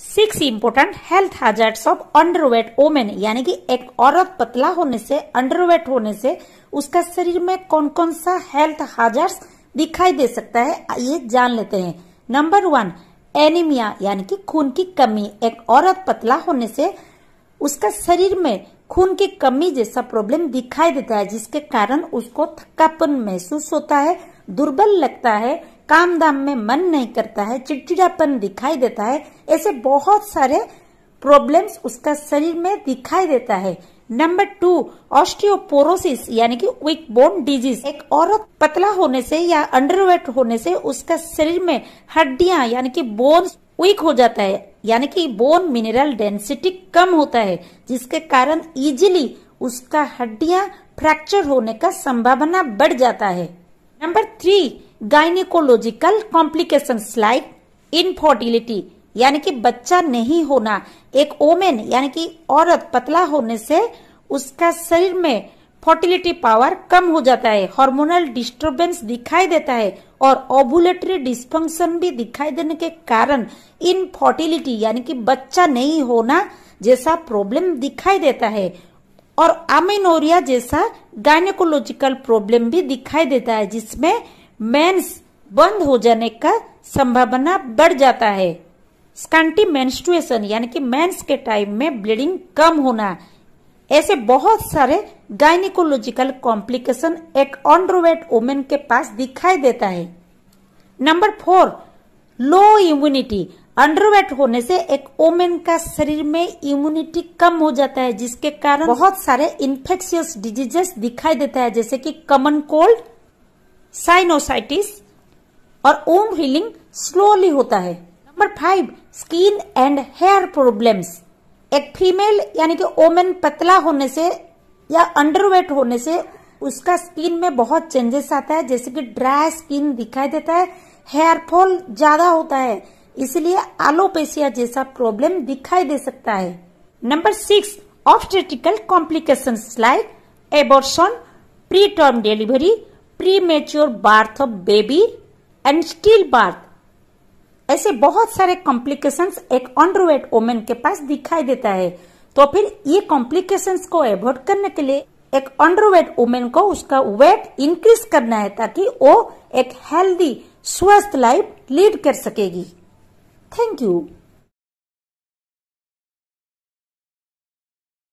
six important health hazards of underweight women यानी कि एक औरत पतला होने से अंडरवेट होने से उसका शरीर में कौन कौन सा हेल्थ हैजर्ट्स दिखाई दे सकता है ये जान लेते हैं नंबर वन एनीमिया यानी कि खून की कमी एक औरत पतला होने से उसका शरीर में खून की कमी जैसा प्रॉब्लम दिखाई देता है जिसके कारण उसको थकापन महसूस होता है दुर्बल लगता है काम दाम में मन नहीं करता है चिड़चिड़ापन दिखाई देता है ऐसे बहुत सारे प्रॉब्लम्स उसका शरीर में दिखाई देता है नंबर टू ऑस्टियोपोरोसिस यानी कि वीक बोन डिजीज एक औरत पतला होने से या अंडरवेट होने से उसका शरीर में हड्डियां यानी कि बोन्स वीक हो जाता है यानी कि बोन मिनरल डेंसिटी कम होता है जिसके कारण इजीली उसका हड्डियां फ्रैक्चर होने का संभावना बढ़ जाता है number three gynaecological complication like infertility यानी कि बच्चा नहीं होना एक ओमेन यानी कि औरत पतला होने से उसका शरीर में फर्टिलिटी पावर कम हो जाता है हार्मोनल डिस्टरबेंस दिखाई देता है और ओबुलेटरी डिस्फंक्शन भी दिखाई देने के कारण इनफर्टिलिटी यानी कि बच्चा नहीं होना जैसा प्रॉब्लम दिखाई देता है और अमेनोरिया जैसा गायनेकोलॉजिकल प्रॉब्लम भी दिखाई देता है जिसमें मेंस बंद हो जाने का संभावना बढ़ जाता है स्कंटी मेंस्ट्रुएशन यानी कि मेंस के टाइम में ब्लीडिंग कम होना ऐसे बहुत सारे गायनिकोलॉजिकल कॉम्प्लिकेशन एक ऑनड्रोवेट वोमेन के पास दिखाई देता है number four low immunity underweight होने से एक ओमेन का शरीर में इम्यूनिटी कम हो जाता है जिसके कारण बहुत सारे इन्फेक्शियस डिजीजेस दिखाई देता है जैसे कि कमन कोल्ड साइनोसाइटिस और ओम हीलिंग स्लोली होता है number five skin and hair problems एक फीमेल यानी कि ओमेन पतला होने से या अंडरवेट होने से उसका स्किन में बहुत चेंजेस आता है जैसे कि ड्राई स्किन दिखाई देता है हेयर फॉल ज्यादा होता है इसलिए आलोपेशिया जैसा प्रॉब्लम दिखाई दे सकता है number six obstetrical complication like abortion preterm delivery premature birth of baby and stillbirth ऐसे बहुत सारे कॉम्प्लिकेशंस एक अंडरवेट वोमेन के पास दिखाई देता है तो फिर ये कॉम्प्लिकेशंस को एवॉइड करने के लिए एक अंडरवेट वोमेन को उसका वेट इंक्रीज करना है ताकि वो एक हेल्दी स्वस्थ लाइफ लीड कर सकेगी थैंक यू